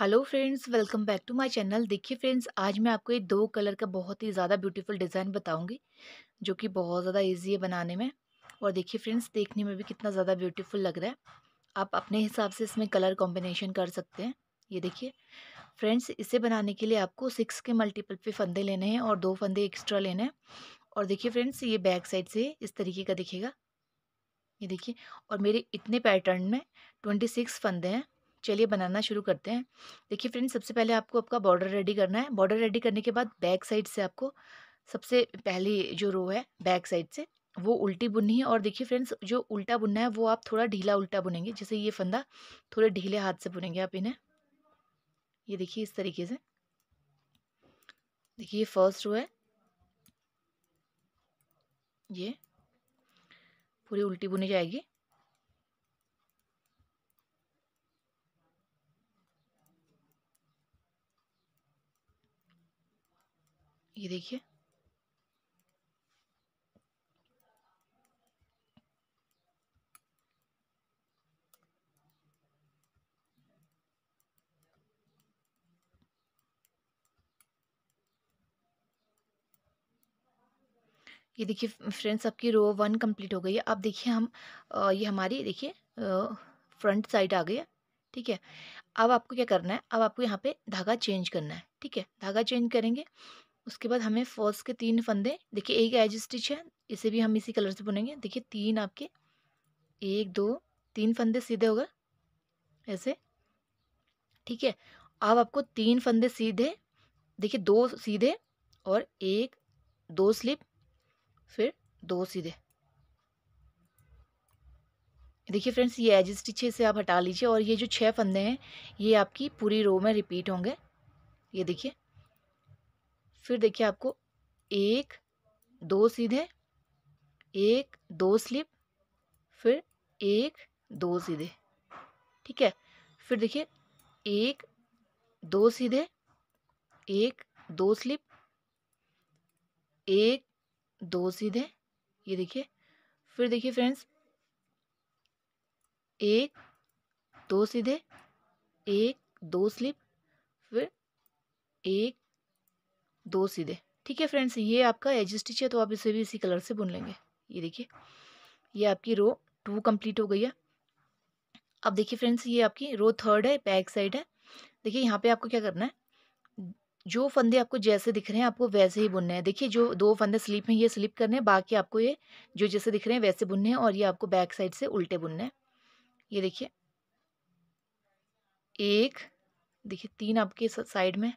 hello friends welcome back to my channel देखिए friends आज मैं आपको ये दो कलर का बहुत ही ज़्यादा ब्यूटीफुल डिज़ाइन बताऊंगी जो कि बहुत ज़्यादा इजी है बनाने में और देखिए फ्रेंड्स देखने में भी कितना ज़्यादा ब्यूटीफुल लग रहा है आप अपने हिसाब से इसमें कलर कॉम्बिनेशन कर सकते हैं ये देखिए फ्रेंड्स इसे बनाने के लिए आपको सिक्स के मल्टीपल पे फंदे लेने हैं और दो फंदे एक्स्ट्रा लेने हैं और देखिए फ्रेंड्स ये बैक साइड से इस तरीके का दिखेगा ये देखिए और मेरे इतने पैटर्न में ट्वेंटी सिक्स फंदे हैं चलिए बनाना शुरू करते हैं देखिए फ्रेंड्स सबसे पहले आपको आपका बॉर्डर रेडी करना है बॉर्डर रेडी करने के बाद बैक साइड से आपको सबसे पहली जो रो है बैक साइड से वो उल्टी बुननी है और देखिए फ्रेंड्स जो उल्टा बुनना है वो आप थोड़ा ढीला उल्टा बुनेंगे जैसे ये फंदा थोड़े ढीले हाथ से बुनेंगे आप इन्हें ये देखिए इस तरीके से देखिए ये फर्स्ट रो है ये पूरी उल्टी बुनी जाएगी ये देखिए ये देखिए फ्रेंड्स आपकी रो वन कंप्लीट हो गई है अब देखिए हम ये हमारी देखिए फ्रंट साइड आ गई है ठीक है अब आपको क्या करना है अब आपको यहाँ पे धागा चेंज करना है ठीक है धागा चेंज करेंगे उसके बाद हमें फॉल्स के तीन फंदे देखिए एक एज स्टिच है इसे भी हम इसी कलर से बुनेंगे देखिए तीन आपके एक दो तीन फंदे सीधे होगा ऐसे ठीक है अब आपको तीन फंदे सीधे देखिए दो सीधे और एक दो स्लिप फिर दो सीधे देखिए फ्रेंड्स ये एज स्टिच है इसे आप हटा लीजिए और ये जो छह फंदे हैं ये आपकी पूरी रो में रिपीट होंगे ये देखिए फिर देखिए आपको एक दो सीधे एक दो स्लिप फिर एक दो सीधे ठीक है फिर देखिए एक दो सीधे एक दो स्लिप एक दो सीधे ये देखिए फिर देखिए फ्रेंड्स एक दो सीधे एक दो स्लिप फिर एक दो सीधे ठीक है फ्रेंड्स ये आपका एज स्टिच है तो आप इसे भी इसी कलर से बुन लेंगे ये देखिए ये आपकी रो टू कंप्लीट हो गई है अब देखिए फ्रेंड्स ये आपकी रो थर्ड है बैक साइड है देखिए यहाँ पे आपको क्या करना है जो फंदे आपको जैसे दिख रहे हैं आपको वैसे ही बुनने हैं देखिए जो दो फंदे स्लिप हैं ये स्लिप करने हैं बाकी आपको ये जो जैसे दिख रहे हैं वैसे बुनने हैं और ये आपको बैक साइड से उल्टे बुनने हैं ये देखिए एक देखिए तीन आपके साइड में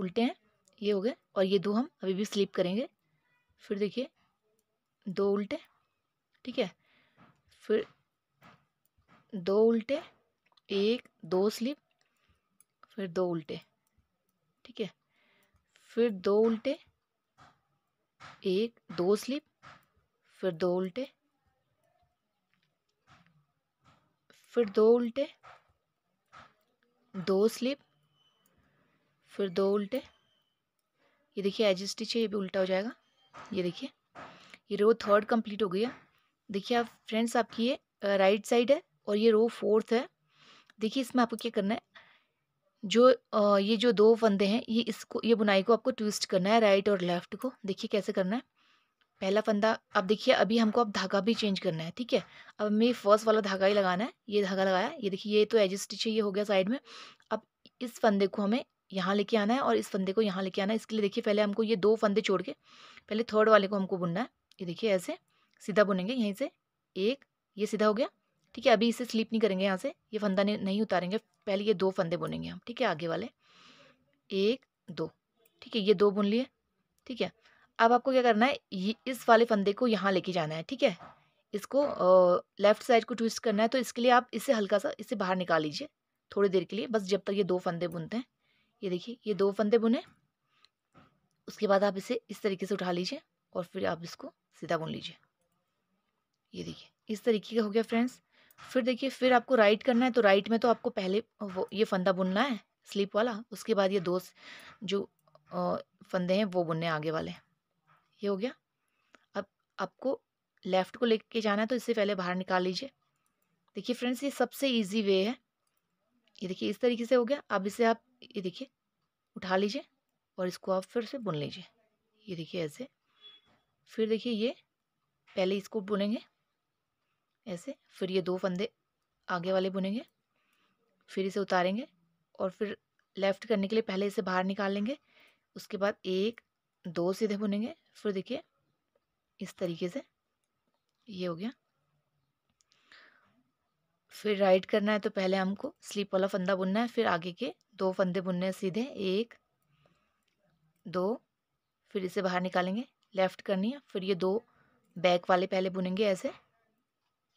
उल्टे हैं ये हो गए और ये दो हम अभी भी स्लिप करेंगे फिर देखिए दो उल्टे ठीक है फिर दो उल्टे एक दो स्लिप फिर दो उल्टे ठीक है फिर दो उल्टे एक दो स्लिप फिर दो उल्टे फिर दो उल्टे दो स्लिप फिर दो उल्टे ये देखिए एज स्टिच है ये भी उल्टा हो जाएगा ये देखिए ये रो थर्ड कंप्लीट हो गई है देखिए आप फ्रेंड्स आपकी ये राइट साइड है और ये रो फोर्थ है देखिए इसमें आपको क्या करना है जो आ, ये जो दो फंदे हैं ये इसको ये बुनाई को आपको ट्विस्ट करना है राइट और लेफ्ट को देखिए कैसे करना है पहला फंदा अब देखिए अभी हमको अब धागा भी चेंज करना है ठीक है अब हमें फर्स्ट वाला धागा ही लगाना है ये धागा लगाया ये देखिए ये तो एज स्टिच है ये हो गया साइड में अब इस फंदे को हमें यहाँ लेके आना है और इस फंदे को यहाँ लेके आना है इसके लिए देखिए पहले हमको ये दो फंदे छोड़ के पहले थर्ड वाले को हमको बुनना है ये देखिए ऐसे सीधा बुनेंगे यहीं से एक ये सीधा हो गया ठीक है अभी इसे स्लिप नहीं करेंगे यहाँ से ये फंदा नहीं उतारेंगे पहले ये दो फंदे बुनेंगे हम ठीक है आगे वाले एक दो ठीक है ये दो बुन लिए ठीक है अब आपको क्या करना है ये इस वाले फंदे को यहाँ लेके जाना है ठीक है इसको लेफ्ट साइड को ट्विस्ट करना है तो इसके लिए आप इसे हल्का सा इसे बाहर निकाल लीजिए थोड़ी देर के लिए बस जब तक ये दो फंदे बुनते हैं ये देखिए ये दो फंदे बुने उसके बाद आप इसे इस तरीके से उठा लीजिए और फिर आप इसको सीधा बुन लीजिए ये देखिए इस तरीके का हो गया फ्रेंड्स फिर देखिए फिर आपको राइट करना है तो राइट में तो आपको पहले वो ये फंदा बुनना है स्लीप वाला उसके बाद ये दो जो फंदे हैं वो बुनने आगे वाले ये हो गया अब आपको लेफ़्ट को लेके जाना है तो इससे पहले बाहर निकाल लीजिए देखिए फ्रेंड्स ये सबसे इजी वे है ये देखिए इस तरीके से हो गया अब इसे आप ये देखिए उठा लीजिए और इसको आप फिर से बुन लीजिए ये देखिए ऐसे फिर देखिए ये पहले इसको बुनेंगे ऐसे फिर ये दो फंदे आगे वाले बुनेंगे फिर इसे उतारेंगे और फिर लेफ़्ट करने के लिए पहले इसे बाहर निकाल लेंगे उसके बाद एक दो सीधे बुनेंगे फिर देखिए इस तरीके से ये हो गया फिर राइट करना है तो पहले हमको स्लीप वाला फंदा बुनना है फिर आगे के दो फंदे बुनने हैं सीधे एक दो फिर इसे बाहर निकालेंगे लेफ़्ट करनी है फिर ये दो बैक वाले पहले बुनेंगे ऐसे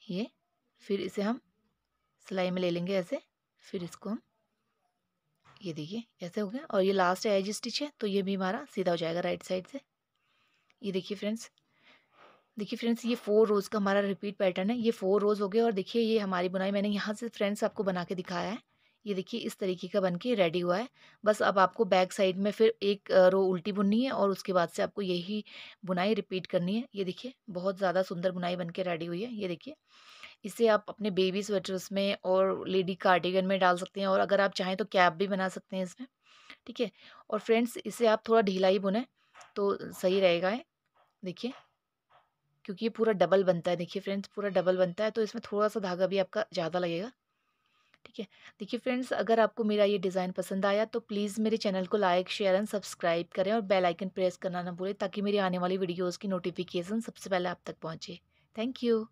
ये फिर इसे हम सिलाई में ले लेंगे ऐसे फिर इसको हम ये देखिए ऐसे हो गया और ये लास्ट एज स्टिच है तो ये भी हमारा सीधा हो जाएगा राइट साइड से ये देखिए फ्रेंड्स देखिए फ्रेंड्स ये फोर रोज़ का हमारा रिपीट पैटर्न है ये फोर रोज़ हो गए और देखिए ये हमारी बुनाई मैंने यहाँ से फ्रेंड्स आपको बना के दिखाया है ये देखिए इस तरीके का बन के रेडी हुआ है बस अब आपको बैक साइड में फिर एक रो उल्टी बुननी है और उसके बाद से आपको यही बुनाई रिपीट करनी है ये देखिए बहुत ज़्यादा सुंदर बुनाई बन के रेडी हुई है ये देखिए इसे आप अपने बेबी स्वेटर्स में और लेडी कार्डिगन में डाल सकते हैं और अगर आप चाहें तो कैप भी बना सकते हैं इसमें ठीक है और फ्रेंड्स इसे आप थोड़ा ढीला ही बुनें तो सही रहेगा देखिए क्योंकि ये पूरा डबल बनता है देखिए फ्रेंड्स पूरा डबल बनता है तो इसमें थोड़ा सा धागा भी आपका ज़्यादा लगेगा ठीक है देखिए फ्रेंड्स अगर आपको मेरा ये डिज़ाइन पसंद आया तो प्लीज़ मेरे चैनल को लाइक शेयर एंड सब्सक्राइब करें और बेल आइकन प्रेस करना ना भूलें ताकि मेरी आने वाली वीडियोज़ की नोटिफिकेशन सबसे पहले आप तक पहुँचे थैंक यू